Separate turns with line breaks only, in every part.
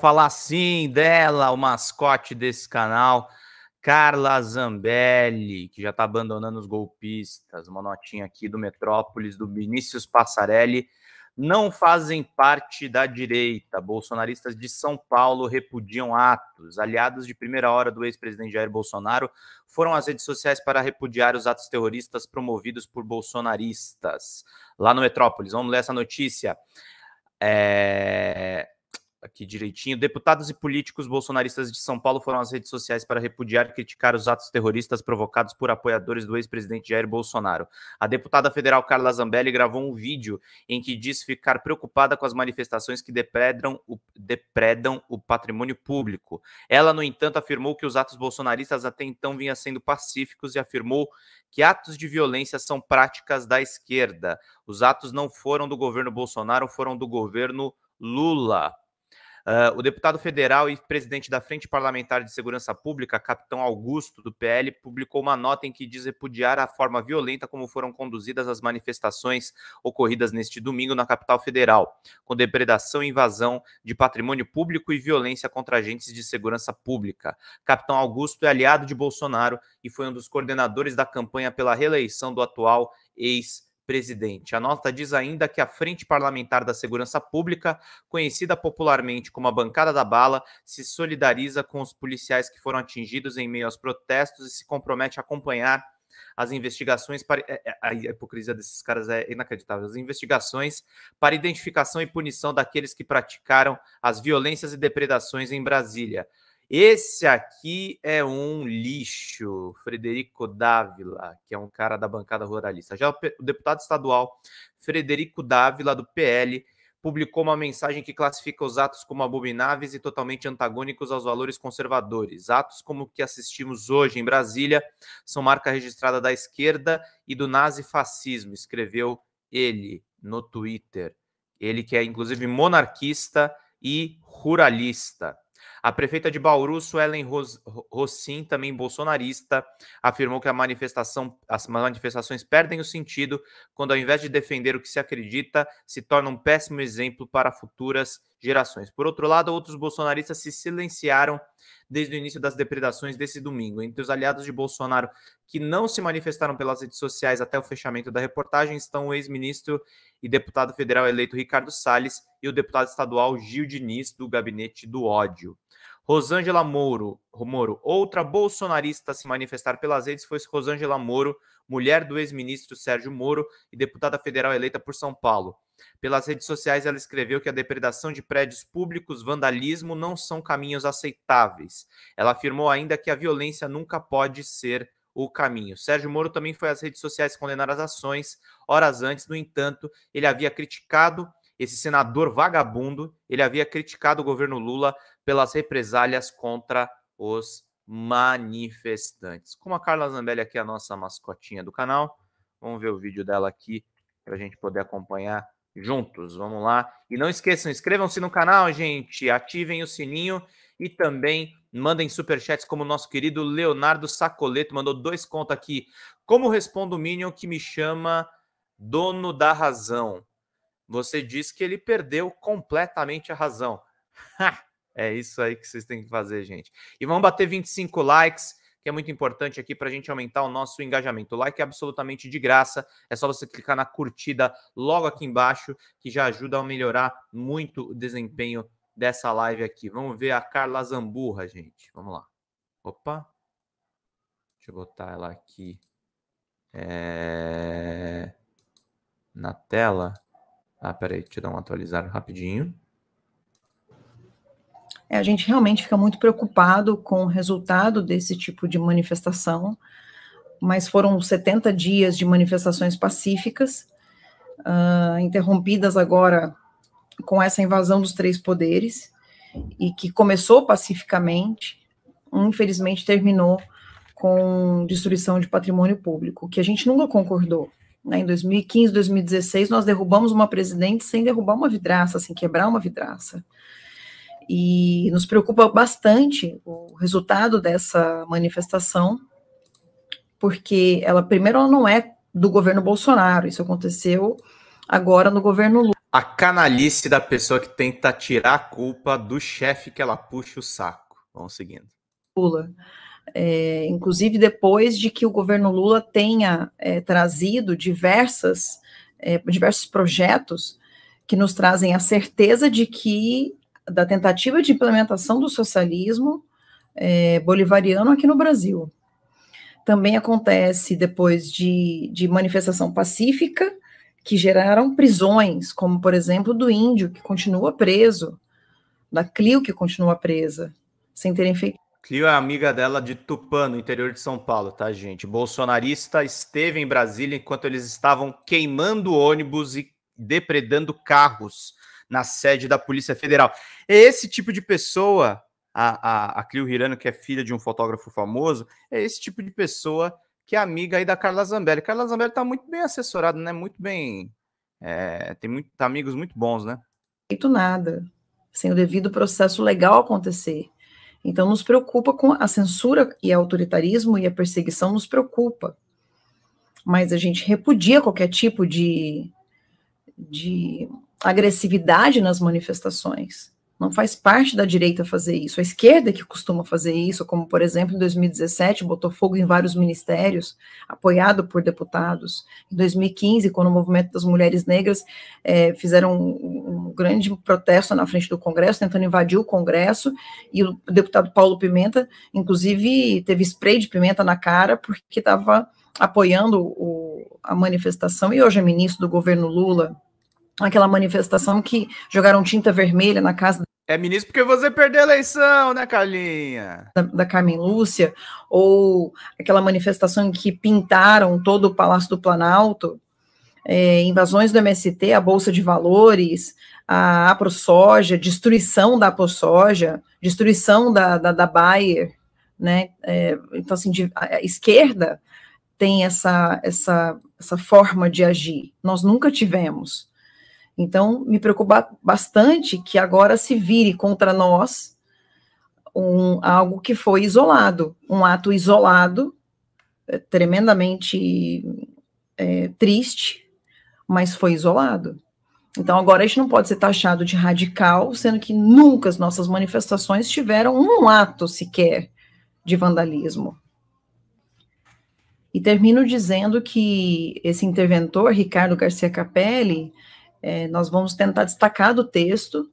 falar sim dela, o mascote desse canal, Carla Zambelli, que já está abandonando os golpistas. Uma notinha aqui do Metrópolis, do Vinícius Passarelli. Não fazem parte da direita. Bolsonaristas de São Paulo repudiam atos. Aliados de primeira hora do ex-presidente Jair Bolsonaro foram às redes sociais para repudiar os atos terroristas promovidos por bolsonaristas. Lá no Metrópolis, vamos ler essa notícia. É, aqui direitinho. Deputados e políticos bolsonaristas de São Paulo foram às redes sociais para repudiar e criticar os atos terroristas provocados por apoiadores do ex-presidente Jair Bolsonaro. A deputada federal Carla Zambelli gravou um vídeo em que diz ficar preocupada com as manifestações que depredam o, depredam o patrimônio público. Ela, no entanto, afirmou que os atos bolsonaristas até então vinham sendo pacíficos e afirmou que atos de violência são práticas da esquerda. Os atos não foram do governo Bolsonaro, foram do governo Lula. Uh, o deputado federal e presidente da Frente Parlamentar de Segurança Pública, capitão Augusto, do PL, publicou uma nota em que diz repudiar a forma violenta como foram conduzidas as manifestações ocorridas neste domingo na capital federal, com depredação e invasão de patrimônio público e violência contra agentes de segurança pública. Capitão Augusto é aliado de Bolsonaro e foi um dos coordenadores da campanha pela reeleição do atual ex-presidente presidente. A nota diz ainda que a Frente Parlamentar da Segurança Pública, conhecida popularmente como a Bancada da Bala, se solidariza com os policiais que foram atingidos em meio aos protestos e se compromete a acompanhar as investigações para é, é, a hipocrisia desses caras é inacreditável. As investigações para identificação e punição daqueles que praticaram as violências e depredações em Brasília. Esse aqui é um lixo, Frederico Dávila, que é um cara da bancada ruralista. Já o deputado estadual Frederico Dávila, do PL, publicou uma mensagem que classifica os atos como abomináveis e totalmente antagônicos aos valores conservadores. Atos como o que assistimos hoje em Brasília são marca registrada da esquerda e do nazifascismo, escreveu ele no Twitter. Ele que é inclusive monarquista e ruralista. A prefeita de Bauru, Suelen Rossin, também bolsonarista, afirmou que a manifestação, as manifestações perdem o sentido quando, ao invés de defender o que se acredita, se torna um péssimo exemplo para futuras gerações. Por outro lado, outros bolsonaristas se silenciaram desde o início das depredações desse domingo. Entre os aliados de Bolsonaro que não se manifestaram pelas redes sociais até o fechamento da reportagem estão o ex-ministro e deputado federal eleito Ricardo Salles e o deputado estadual Gil Diniz, do Gabinete do Ódio. Rosângela Moro, Moro, outra bolsonarista a se manifestar pelas redes foi Rosângela Moro, mulher do ex-ministro Sérgio Moro e deputada federal eleita por São Paulo. Pelas redes sociais, ela escreveu que a depredação de prédios públicos, vandalismo não são caminhos aceitáveis. Ela afirmou ainda que a violência nunca pode ser o caminho. Sérgio Moro também foi às redes sociais condenar as ações. Horas antes, no entanto, ele havia criticado esse senador vagabundo, ele havia criticado o governo Lula pelas represálias contra os manifestantes. Como a Carla Zambelli aqui é a nossa mascotinha do canal, vamos ver o vídeo dela aqui para a gente poder acompanhar juntos. Vamos lá. E não esqueçam, inscrevam-se no canal, gente, ativem o sininho e também mandem superchats como o nosso querido Leonardo Sacoleto mandou dois contos aqui. Como respondo o Minion que me chama dono da razão? Você diz que ele perdeu completamente a razão. É isso aí que vocês têm que fazer, gente. E vamos bater 25 likes, que é muito importante aqui para a gente aumentar o nosso engajamento. O like é absolutamente de graça, é só você clicar na curtida logo aqui embaixo, que já ajuda a melhorar muito o desempenho dessa live aqui. Vamos ver a Carla Zamburra, gente. Vamos lá. Opa. Deixa eu botar ela aqui é... na tela. Ah, peraí, deixa eu dar um atualizar rapidinho.
É, a gente realmente fica muito preocupado com o resultado desse tipo de manifestação, mas foram 70 dias de manifestações pacíficas, uh, interrompidas agora com essa invasão dos três poderes, e que começou pacificamente, infelizmente terminou com destruição de patrimônio público, que a gente nunca concordou. Né? Em 2015, 2016, nós derrubamos uma presidente sem derrubar uma vidraça, sem quebrar uma vidraça. E nos preocupa bastante o resultado dessa manifestação, porque ela, primeiro, ela não é do governo Bolsonaro, isso aconteceu agora no governo Lula.
A canalice da pessoa que tenta tirar a culpa do chefe que ela puxa o saco. Vamos seguindo.
Lula é, inclusive depois de que o governo Lula tenha é, trazido diversas, é, diversos projetos que nos trazem a certeza de que da tentativa de implementação do socialismo é, bolivariano aqui no Brasil. Também acontece depois de, de manifestação pacífica, que geraram prisões, como por exemplo do índio, que continua preso, da Clio, que continua presa, sem terem feito
Clio é amiga dela de Tupã, no interior de São Paulo, tá, gente? Bolsonarista esteve em Brasília enquanto eles estavam queimando ônibus e depredando carros na sede da Polícia Federal. É esse tipo de pessoa, a, a, a Clio Hirano, que é filha de um fotógrafo famoso, é esse tipo de pessoa que é amiga aí da Carla Zambelli. Carla Zambelli tá muito bem assessorada, né? Muito bem.
É, tem muito, tá amigos muito bons, né? Feito nada. Sem o devido processo legal acontecer. Então, nos preocupa com a censura e autoritarismo e a perseguição nos preocupa. Mas a gente repudia qualquer tipo de, de agressividade nas manifestações. Não faz parte da direita fazer isso. A esquerda que costuma fazer isso, como por exemplo em 2017, botou fogo em vários ministérios, apoiado por deputados. Em 2015, quando o movimento das mulheres negras é, fizeram um, um, grande protesto na frente do Congresso, tentando invadir o Congresso, e o deputado Paulo Pimenta, inclusive, teve spray de pimenta na cara porque estava apoiando o, a manifestação. E hoje é ministro do governo Lula aquela manifestação que jogaram tinta vermelha na casa é ministro porque você perdeu a eleição, né, Carlinha? Da, da, Carmen Lúcia, ou aquela manifestação em que pintaram todo o Palácio do Planalto, é, invasões do MST, a Bolsa de Valores, a AproSoja, destruição da AproSoja, destruição da, da, da Bayer, né? É, então, assim, de, a esquerda tem essa, essa, essa forma de agir. Nós nunca tivemos. Então, me preocupa bastante que agora se vire contra nós um, algo que foi isolado, um ato isolado, é, tremendamente é, triste, mas foi isolado. Então, agora a gente não pode ser taxado de radical, sendo que nunca as nossas manifestações tiveram um ato sequer de vandalismo. E termino dizendo que esse interventor, Ricardo Garcia Capelli, é, nós vamos tentar destacar do texto,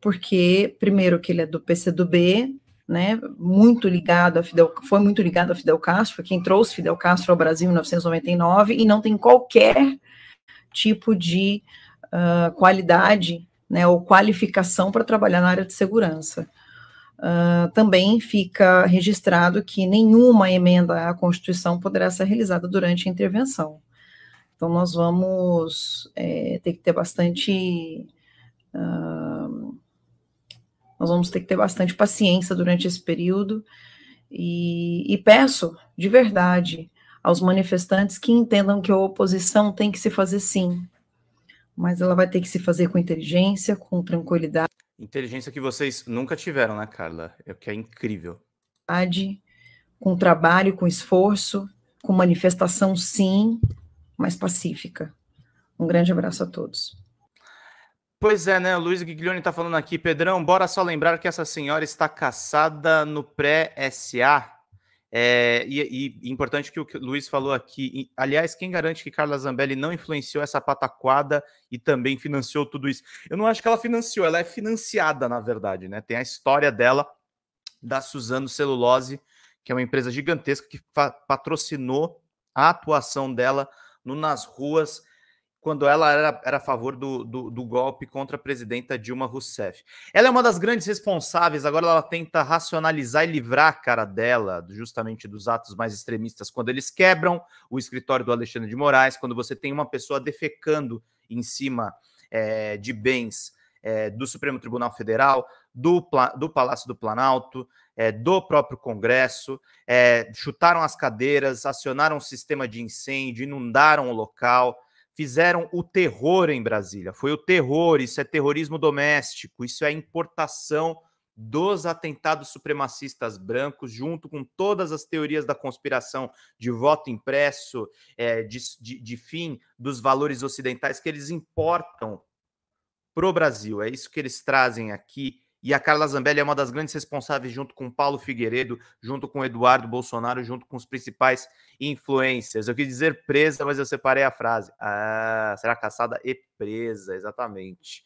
porque, primeiro, que ele é do PCdoB, né, muito ligado a Fidel, foi muito ligado a Fidel Castro, foi quem trouxe Fidel Castro ao Brasil em 1999, e não tem qualquer tipo de uh, qualidade né, ou qualificação para trabalhar na área de segurança. Uh, também fica registrado que nenhuma emenda à Constituição poderá ser realizada durante a intervenção. Então, nós vamos é, ter que ter bastante. Uh, nós vamos ter que ter bastante paciência durante esse período. E, e peço, de verdade, aos manifestantes que entendam que a oposição tem que se fazer sim, mas ela vai ter que se fazer com inteligência, com tranquilidade.
Inteligência que vocês nunca tiveram, né, Carla? É o que é incrível.
Com trabalho, com esforço, com manifestação, sim, mais pacífica. Um grande abraço a todos.
Pois é, né? O Luiz Guiglione está falando aqui, Pedrão, bora só lembrar que essa senhora está caçada no pré-SA. É, e, e, importante que o Luiz falou aqui. aliás, quem garante que Carla Zambelli não influenciou essa pataquada e também financiou tudo isso? Eu não acho que ela financiou, ela é financiada, na verdade, né? Tem a história dela, da Suzano Celulose, que é uma empresa gigantesca que patrocinou a atuação dela no Nas Ruas, quando ela era, era a favor do, do, do, golpe contra a presidenta Dilma Rousseff. Ela é uma das grandes responsáveis, agora ela tenta racionalizar e livrar a cara dela justamente dos atos mais extremistas, quando eles quebram o escritório do Alexandre de Moraes, quando você tem uma pessoa defecando em cima é, de bens é, do Supremo Tribunal Federal, do, do Palácio do Planalto, é, do próprio Congresso, é, chutaram as cadeiras, acionaram o sistema de incêndio, inundaram o local, fizeram o terror em Brasília. Foi o terror, isso é terrorismo doméstico, isso é importação dos atentados supremacistas brancos, junto com todas as teorias da conspiração de voto impresso, é, de, de, de fim dos valores ocidentais que eles importam para o Brasil. É isso que eles trazem aqui e a Carla Zambelli é uma das grandes responsáveis, junto com Paulo Figueiredo, junto com Eduardo Bolsonaro, junto com os principais influencers. Eu quis dizer presa, mas eu separei a frase. Ah, será caçada e presa, exatamente.